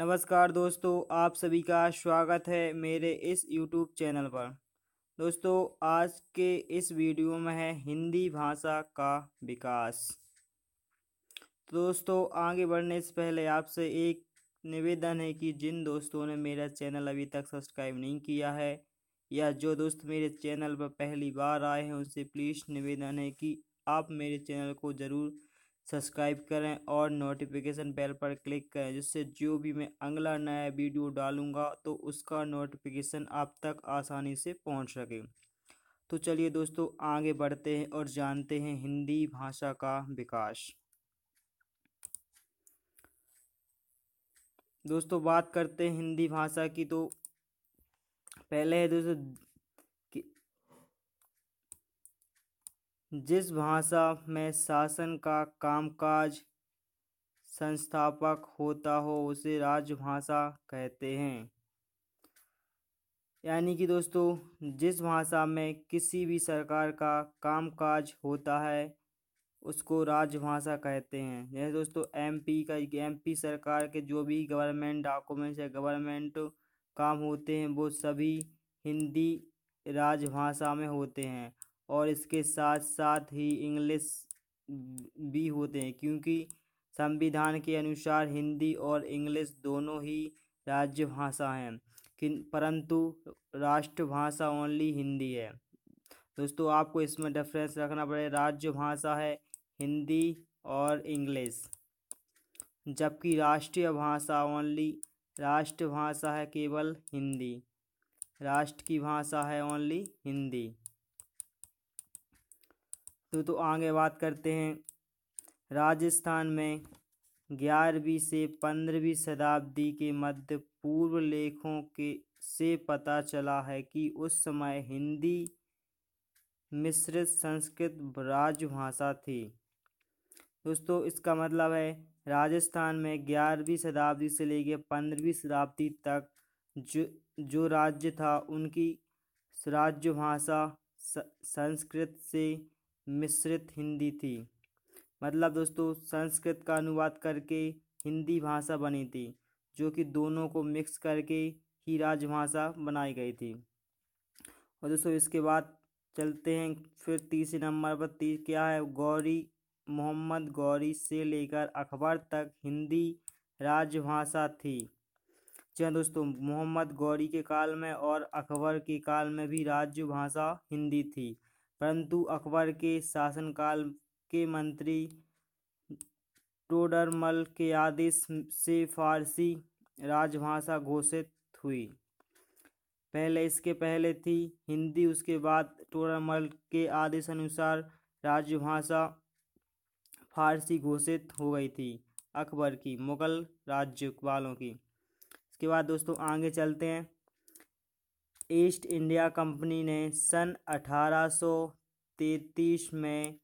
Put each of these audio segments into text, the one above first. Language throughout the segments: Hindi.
नमस्कार दोस्तों आप सभी का स्वागत है मेरे इस यूट्यूब चैनल पर दोस्तों आज के इस वीडियो में है हिंदी भाषा का विकास तो दोस्तों आगे बढ़ने से पहले आपसे एक निवेदन है कि जिन दोस्तों ने मेरा चैनल अभी तक सब्सक्राइब नहीं किया है या जो दोस्त मेरे चैनल पर पहली बार आए हैं उनसे प्लीज़ निवेदन है कि आप मेरे चैनल को ज़रूर सब्सक्राइब करें और नोटिफिकेशन बेल पर क्लिक करें जिससे जो भी मैं अगला नया वीडियो डालूँगा तो उसका नोटिफिकेशन आप तक आसानी से पहुँच सके तो चलिए दोस्तों आगे बढ़ते हैं और जानते हैं हिंदी भाषा का विकास दोस्तों बात करते हैं हिंदी भाषा की तो पहले है दोस्तों जिस भाषा में शासन का कामकाज संस्थापक होता हो उसे राजभाषा कहते हैं यानी कि दोस्तों जिस भाषा में किसी भी सरकार का कामकाज होता है उसको राजभाषा कहते हैं जैसे दोस्तों एमपी का एमपी सरकार के जो भी गवर्नमेंट डॉक्यूमेंट्स या गवर्नमेंट काम होते हैं वो सभी हिंदी राजभाषा में होते हैं और इसके साथ साथ ही इंग्लिश भी होते हैं क्योंकि संविधान के अनुसार हिंदी और इंग्लिश दोनों ही राज्य भाषा हैं किन परंतु राष्ट्रभाषा ओनली हिंदी है दोस्तों आपको इसमें डिफरेंस रखना पड़े राज्य भाषा है हिंदी और इंग्लिश जबकि राष्ट्रीय भाषा ओनली राष्ट्रभाषा है केवल हिंदी राष्ट्र की भाषा है ओनली हिंदी तो, तो आगे बात करते हैं राजस्थान में ग्यारहवीं से पंद्रहवीं शताब्दी के मध्य पूर्व लेखों के से पता चला है कि उस समय हिंदी मिश्रित संस्कृत राजभाषा थी दोस्तों इसका मतलब है राजस्थान में ग्यारहवीं शताब्दी से लेकर पंद्रहवीं शताब्दी तक जो जो राज्य था उनकी राज्य भाषा संस्कृत से मिश्रित हिंदी थी मतलब दोस्तों संस्कृत का अनुवाद करके हिंदी भाषा बनी थी जो कि दोनों को मिक्स करके ही राजभाषा बनाई गई थी और दोस्तों इसके बाद चलते हैं फिर तीसरे नंबर पर तीस क्या है गौरी मोहम्मद गौरी से लेकर अकबर तक हिंदी राजभाषा थी जी दोस्तों मोहम्मद गौरी के काल में और अकबर के काल में भी राज्य भाषा हिंदी थी परंतु अकबर के शासनकाल के मंत्री टोडरमल के आदेश से फारसी राजभाषा घोषित हुई पहले इसके पहले थी हिंदी उसके बाद टोडरमल के आदेश अनुसार राजभाषा फारसी घोषित हो गई थी अकबर की मुगल राज्य वालों की इसके बाद दोस्तों आगे चलते हैं ईस्ट इंडिया कंपनी ने सन 1833 में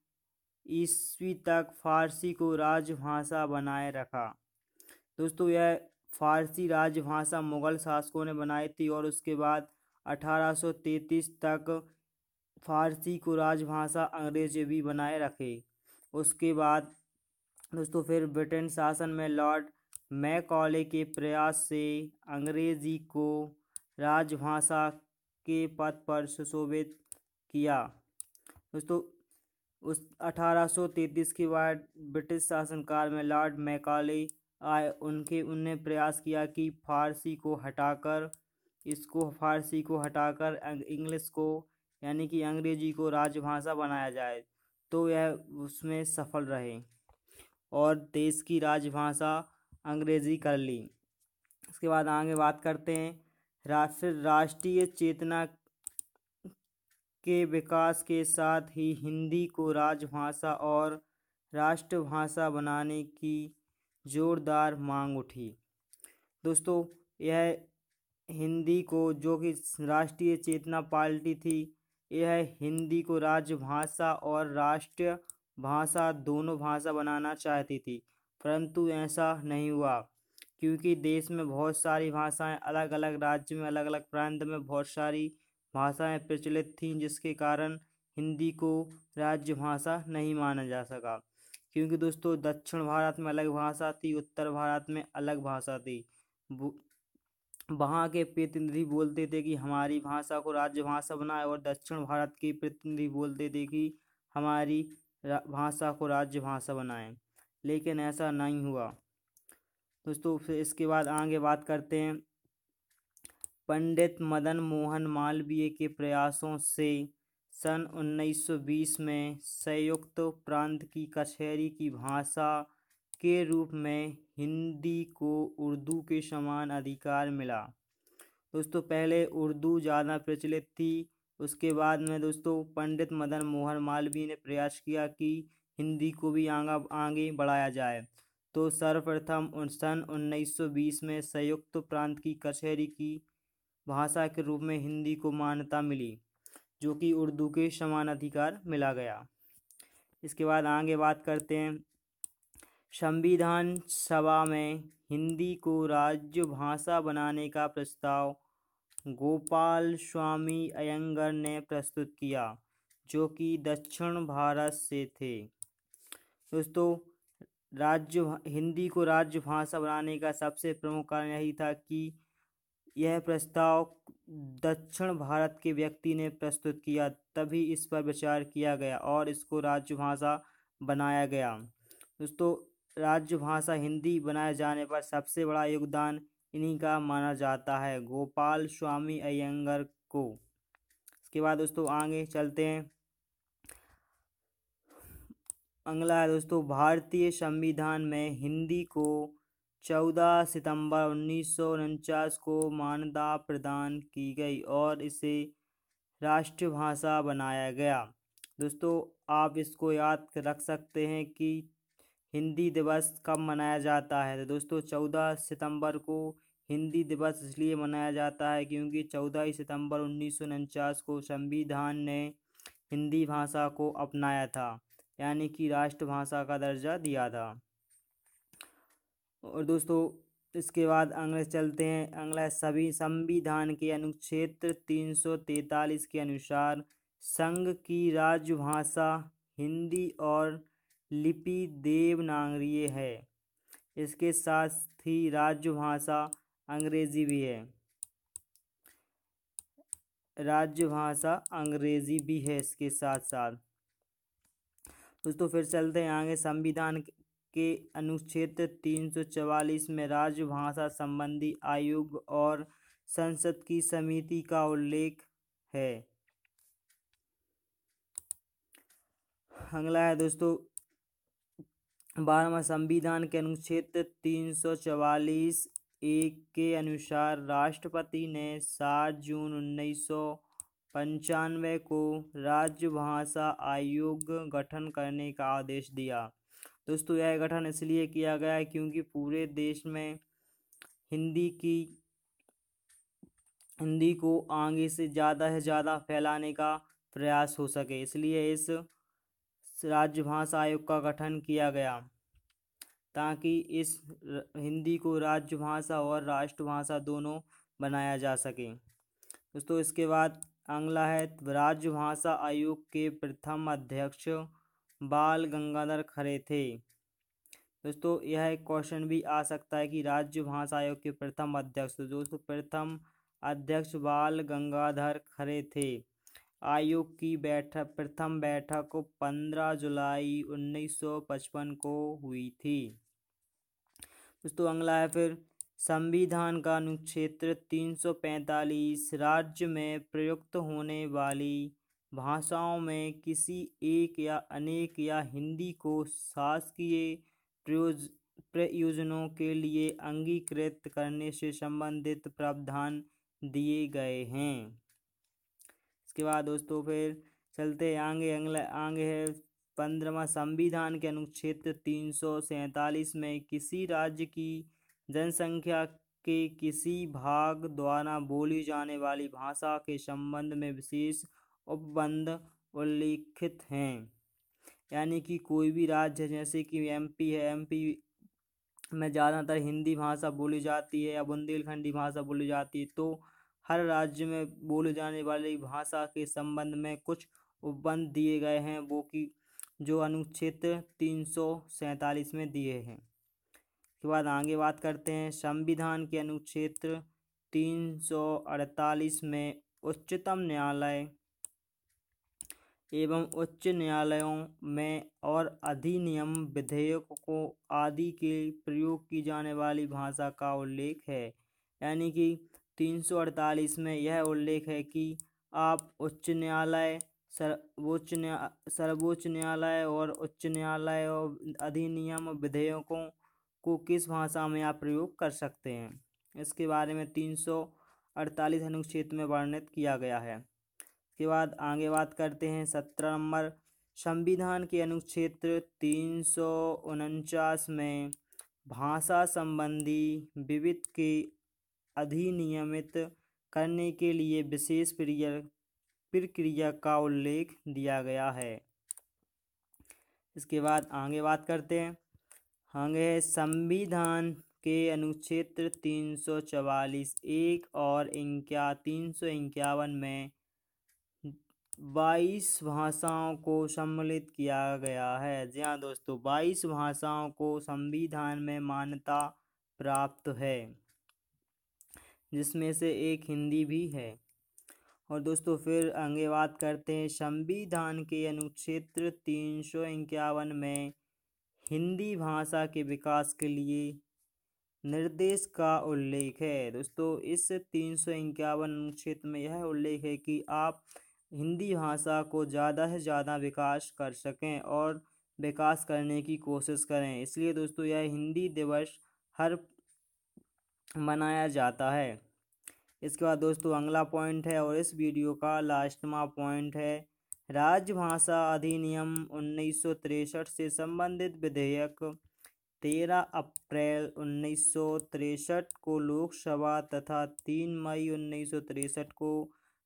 ईस्वी तक फारसी को राजभाषा बनाए रखा दोस्तों यह फारसी राजभाषा मुग़ल शासकों ने बनाई थी और उसके बाद 1833 तक फारसी को राजभाषा अंग्रेज भी बनाए रखे उसके बाद दोस्तों फिर ब्रिटेन शासन में लॉर्ड मैकॉले के प्रयास से अंग्रेजी को राजभाषा के पद पर सुशोभित किया दोस्तों उस 1833 के बाद ब्रिटिश शासनकाल में लॉर्ड मैकाले आए उनके उनने प्रयास किया कि फारसी को हटाकर इसको फारसी को हटाकर इंग्लिश को यानी कि अंग्रेजी को राजभाषा बनाया जाए तो यह उसमें सफल रहे और देश की राजभाषा अंग्रेजी कर ली इसके बाद आगे बात करते हैं राष्ट्र राष्ट्रीय चेतना के विकास के साथ ही हिंदी को राजभाषा और राष्ट्रभाषा बनाने की जोरदार मांग उठी दोस्तों यह हिंदी को जो कि राष्ट्रीय चेतना पार्टी थी यह हिंदी को राजभाषा और राष्ट्र भाषा दोनों भाषा बनाना चाहती थी परंतु ऐसा नहीं हुआ क्योंकि देश में बहुत सारी भाषाएं अलग अलग राज्य में अलग अलग प्रांत में बहुत सारी भाषाएं प्रचलित थीं जिसके कारण हिंदी को राज्य भाषा नहीं माना जा सका क्योंकि दोस्तों दक्षिण भारत में अलग भाषा थी उत्तर भारत में अलग भाषा थी वहाँ के प्रतिनिधि बोलते थे कि हमारी भाषा को राज्य भाषा बनाए और दक्षिण भारत के प्रतिनिधि बोलते थे कि हमारी भाषा को राज्य भाषा बनाएं लेकिन ऐसा नहीं हुआ दोस्तों फिर इसके बाद आगे बात करते हैं पंडित मदन मोहन मालवीय के प्रयासों से सन 1920 में संयुक्त प्रांत की कचहरी की भाषा के रूप में हिंदी को उर्दू के समान अधिकार मिला दोस्तों पहले उर्दू ज़्यादा प्रचलित थी उसके बाद में दोस्तों पंडित मदन मोहन मालवीय ने प्रयास किया कि हिंदी को भी आगा आगे बढ़ाया जाए तो सर्वप्रथम सन उन्नीस सौ बीस में संयुक्त प्रांत की कचहरी की भाषा के रूप में हिंदी को मान्यता मिली जो कि उर्दू के समान अधिकार मिला गया इसके बाद आगे बात करते हैं संविधान सभा में हिंदी को राज्य भाषा बनाने का प्रस्ताव गोपाल स्वामी अयंगर ने प्रस्तुत किया जो कि दक्षिण भारत से थे दोस्तों राज्य हिंदी को राज्य भाषा बनाने का सबसे प्रमुख कारण यही था कि यह प्रस्ताव दक्षिण भारत के व्यक्ति ने प्रस्तुत किया तभी इस पर विचार किया गया और इसको राज्य भाषा बनाया गया दोस्तों राज्य भाषा हिंदी बनाए जाने पर सबसे बड़ा योगदान इन्हीं का माना जाता है गोपाल स्वामी अयंगर को इसके बाद दोस्तों आगे चलते हैं अगला है दोस्तों भारतीय संविधान में हिंदी को 14 सितंबर उन्नीस को मान्यता प्रदान की गई और इसे राष्ट्रभाषा बनाया गया दोस्तों आप इसको याद रख सकते हैं कि हिंदी दिवस कब मनाया जाता है तो दोस्तों 14 सितंबर को हिंदी दिवस इसलिए मनाया जाता है क्योंकि 14 सितंबर उन्नीस को संविधान ने हिंदी भाषा को अपनाया था यानी कि राष्ट्रभाषा का दर्जा दिया था और दोस्तों इसके बाद अंग्रेज चलते हैं अंग्रेज सभी संविधान के अनुच्छेद तीन सौ तैतालीस के अनुसार संघ की राजभाषा हिंदी और लिपि देवनागरी है इसके साथ ही राजभाषा अंग्रेजी भी है राज्य भाषा अंग्रेजी भी है इसके साथ साथ दोस्तों फिर चलते हैं आगे संविधान के अनुच्छेद तीन सौ चवालीस में राजभाषा संबंधी आयोग और संसद की समिति का उल्लेख है अगला है दोस्तों बारहवा संविधान के अनुच्छेद तीन सौ चवालीस एक के अनुसार राष्ट्रपति ने सात जून उन्नीस सौ पंचानवे को राज्य भाषा आयोग गठन करने का आदेश दिया दोस्तों यह गठन इसलिए किया गया है क्योंकि पूरे देश में हिंदी की हिंदी को आगे से ज़्यादा से ज़्यादा फैलाने का प्रयास हो सके इसलिए इस राज्य भाषा आयोग का गठन किया गया ताकि इस हिंदी को राज्य भाषा और राष्ट्रभाषा दोनों बनाया जा सके दोस्तों इसके बाद अंगला है राज्य भाषा आयोग के प्रथम अध्यक्ष बाल गंगाधर खरे थे दोस्तों यह क्वेश्चन भी आ सकता है कि राज्य भाषा आयोग के प्रथम अध्यक्ष तो दोस्तों प्रथम अध्यक्ष बाल गंगाधर खरे थे आयोग की बैठक प्रथम बैठक पंद्रह जुलाई उन्नीस सौ पचपन को हुई थी दोस्तों अगला है फिर संविधान का अनुच्छेद 345 राज्य में प्रयुक्त होने वाली भाषाओं में किसी एक या अनेक या हिंदी को शासकीय प्रयोज प्रयोजनों के लिए अंगीकृत करने से संबंधित प्रावधान दिए गए हैं इसके बाद दोस्तों फिर चलते आगे अगला आगे है पंद्रवा संविधान के अनुच्छेद तीन सौ सैंतालीस में किसी राज्य की जनसंख्या के किसी भाग द्वारा बोली जाने वाली भाषा के संबंध में विशेष उपबंध उल्लिखित हैं यानी कि कोई भी राज्य जैसे कि एमपी है एमपी में ज़्यादातर हिंदी भाषा बोली जाती है या बुंदेलखंडी भाषा बोली जाती है तो हर राज्य में बोले जाने वाली भाषा के संबंध में कुछ उपबंध दिए गए हैं वो कि जो अनुच्छेद तीन सौ सैंतालीस में दिए हैं उसके बाद आगे बात करते हैं संविधान के अनुच्छेद तीन सौ अड़तालीस में उच्चतम न्यायालय एवं उच्च न्यायालयों में और अधिनियम विधेयकों आदि के प्रयोग की जाने वाली भाषा का उल्लेख है यानी कि 348 में यह उल्लेख है कि आप उच्च न्यायालय सर्वोच्च न्या सर्वोच्च न्यायालय और उच्च न्यायालय और अधिनियम विधेयकों को किस भाषा में आप प्रयोग कर सकते हैं इसके बारे में तीन सौ अड़तालीस अनुच्छेद में वर्णित किया गया है इसके बाद आगे बात करते हैं सत्रह नंबर संविधान के अनुच्छेद तीन सौ उनचास में भाषा संबंधी विविध के अधिनियमित करने के लिए विशेष प्रक्रिया का उल्लेख दिया गया है इसके बाद आगे बात करते हैं हंगे संविधान के अनुच्छेद तीन सौ चवालीस एक और इंक्या तीन सौ इक्यावन में बाईस भाषाओं को सम्मिलित किया गया है जी हाँ दोस्तों बाईस भाषाओं को संविधान में मान्यता प्राप्त है जिसमें से एक हिंदी भी है और दोस्तों फिर आगे बात करते हैं संविधान के अनुच्छेद तीन सौ इक्यावन में हिंदी भाषा के विकास के लिए निर्देश का उल्लेख है दोस्तों इस तीन सौ इक्यावन क्षेत्र में यह उल्लेख है कि आप हिंदी भाषा को ज़्यादा से ज़्यादा विकास कर सकें और विकास करने की कोशिश करें इसलिए दोस्तों यह हिंदी दिवस हर मनाया जाता है इसके बाद दोस्तों अगला पॉइंट है और इस वीडियो का लास्टवा पॉइंट है राजभाषा अधिनियम उन्नीस से संबंधित विधेयक तेरह अप्रैल उन्नीस को लोकसभा तथा तीन मई उन्नीस को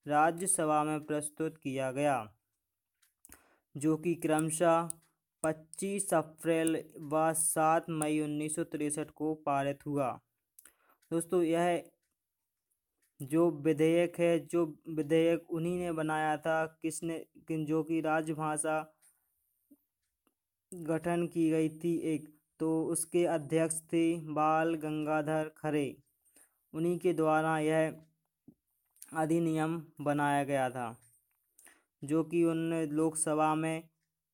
राज्यसभा में प्रस्तुत किया गया जो कि क्रमशः 25 अप्रैल व 7 मई उन्नीस को पारित हुआ दोस्तों यह जो विधेयक है जो विधेयक उन्हीं ने बनाया था किसने किन जो कि राजभाषा गठन की गई थी एक तो उसके अध्यक्ष थे बाल गंगाधर खरे उन्हीं के द्वारा यह अधिनियम बनाया गया था जो कि उन्होंने लोकसभा में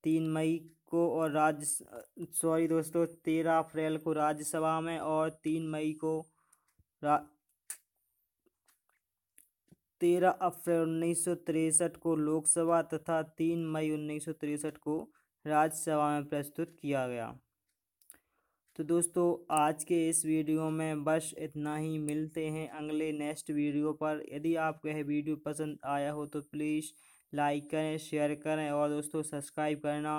तीन मई को और राज्य सॉरी दोस्तों तेरह अप्रैल को राज्यसभा में और तीन मई को तेरह अप्रैल उन्नीस सौ तिरसठ को लोकसभा तथा तीन मई उन्नीस सौ तिरसठ को राज्यसभा में प्रस्तुत किया गया तो दोस्तों आज के इस वीडियो में बस इतना ही मिलते हैं अगले नेक्स्ट वीडियो पर यदि आपको यह वीडियो पसंद आया हो तो प्लीज़ लाइक करें शेयर करें और दोस्तों सब्सक्राइब करना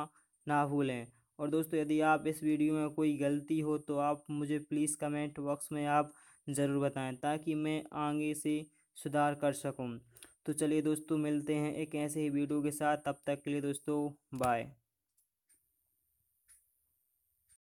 ना भूलें और दोस्तों यदि आप इस वीडियो में कोई गलती हो तो आप मुझे प्लीज़ कमेंट बॉक्स में आप ज़रूर बताएं ताकि मैं आगे से सुधार कर सकूँ तो चलिए दोस्तों मिलते हैं एक ऐसे ही वीडियो के साथ तब तक के लिए दोस्तों बाय